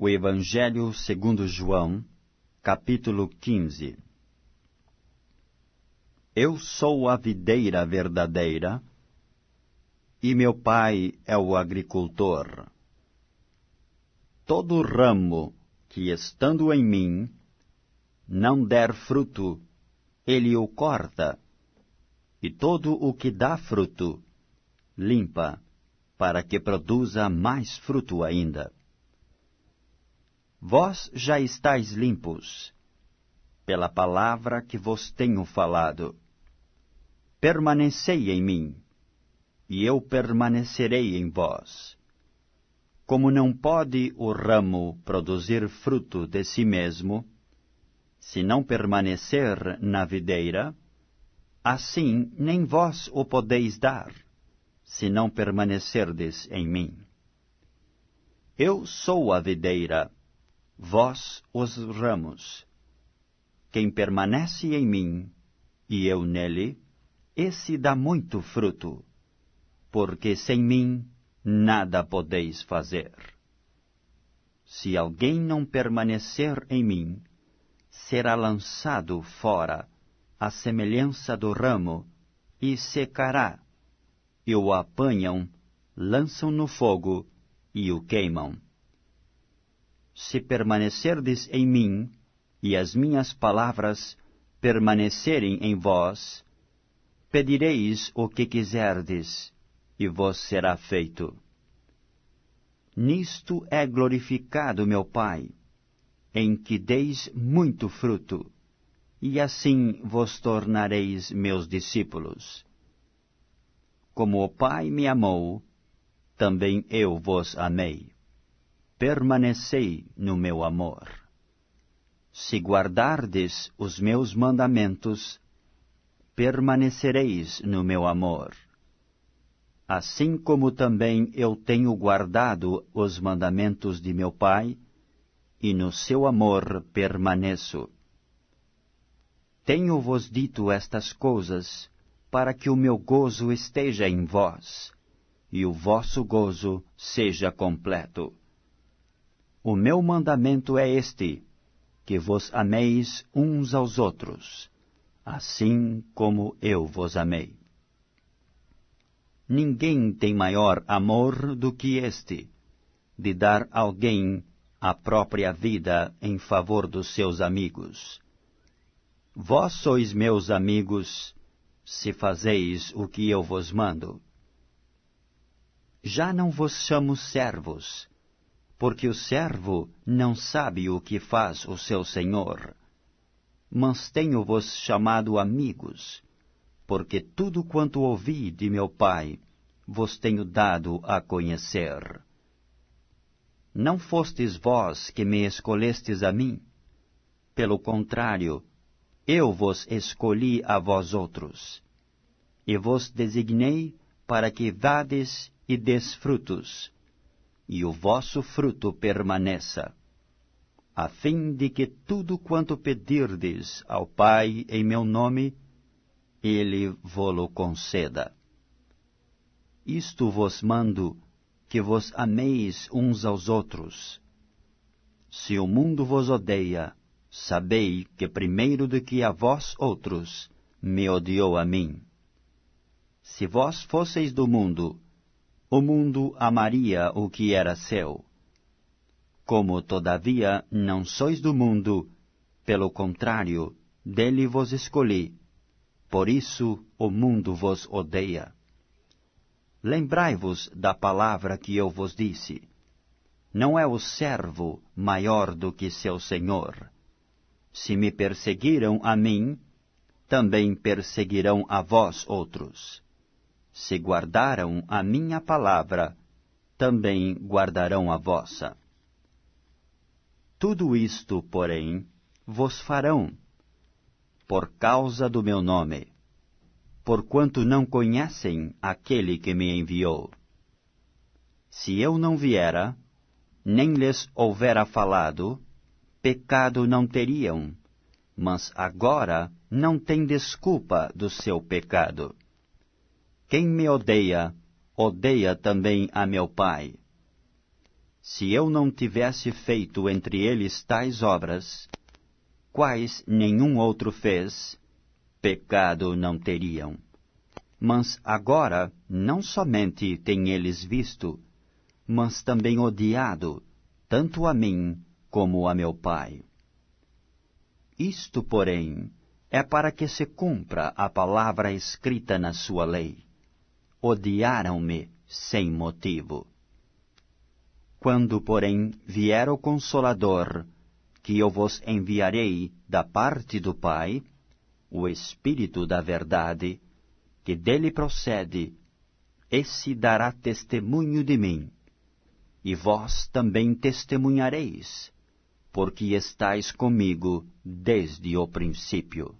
O Evangelho segundo João, capítulo 15 Eu sou a videira verdadeira, e meu pai é o agricultor. Todo ramo que estando em mim não der fruto, ele o corta, e todo o que dá fruto, limpa, para que produza mais fruto ainda vós já estáis limpos, pela palavra que vos tenho falado. Permanecei em mim, e eu permanecerei em vós. Como não pode o ramo produzir fruto de si mesmo, se não permanecer na videira, assim nem vós o podeis dar, se não permanecerdes em mim. Eu sou a videira, vós os ramos. Quem permanece em mim e eu nele, esse dá muito fruto, porque sem mim nada podeis fazer. Se alguém não permanecer em mim, será lançado fora, à semelhança do ramo, e secará. E o apanham, lançam no fogo e o queimam se permanecerdes em mim, e as minhas palavras permanecerem em vós, pedireis o que quiserdes, e vos será feito. Nisto é glorificado meu Pai, em que deis muito fruto, e assim vos tornareis meus discípulos. Como o Pai me amou, também eu vos amei permanecei no meu amor. Se guardardes os meus mandamentos, permanecereis no meu amor. Assim como também eu tenho guardado os mandamentos de meu Pai, e no seu amor permaneço. Tenho-vos dito estas coisas, para que o meu gozo esteja em vós, e o vosso gozo seja completo. O meu mandamento é este: que vos ameis uns aos outros, assim como eu vos amei. Ninguém tem maior amor do que este, de dar alguém a própria vida em favor dos seus amigos. Vós sois meus amigos, se fazeis o que eu vos mando. Já não vos chamo servos, porque o servo não sabe o que faz o seu senhor. Mas tenho-vos chamado amigos, porque tudo quanto ouvi de meu Pai vos tenho dado a conhecer. Não fostes vós que me escolhestes a mim, pelo contrário, eu vos escolhi a vós outros, e vos designei para que vades e desfrutos e o vosso fruto permaneça, a fim de que tudo quanto pedirdes ao Pai em meu nome, ele vo lo conceda. Isto vos mando, que vos ameis uns aos outros. Se o mundo vos odeia, sabei que primeiro do que a vós outros, me odiou a mim. Se vós fosseis do mundo, o mundo amaria o que era seu. Como, todavia, não sois do mundo, pelo contrário, dele vos escolhi. Por isso o mundo vos odeia. Lembrai-vos da palavra que eu vos disse. Não é o servo maior do que seu senhor. Se me perseguiram a mim, também perseguirão a vós outros. Se guardaram a minha palavra, também guardarão a vossa. Tudo isto, porém, vos farão, por causa do meu nome, porquanto não conhecem aquele que me enviou. Se eu não viera, nem lhes houvera falado, pecado não teriam, mas agora não têm desculpa do seu pecado. Quem me odeia, odeia também a meu Pai. Se eu não tivesse feito entre eles tais obras, quais nenhum outro fez, pecado não teriam. Mas agora, não somente têm eles visto, mas também odiado, tanto a mim como a meu Pai. Isto, porém, é para que se cumpra a palavra escrita na sua lei odiaram-me sem motivo. Quando, porém, vier o Consolador, que eu vos enviarei da parte do Pai, o Espírito da Verdade, que dele procede, esse dará testemunho de mim. E vós também testemunhareis, porque estáis comigo desde o princípio.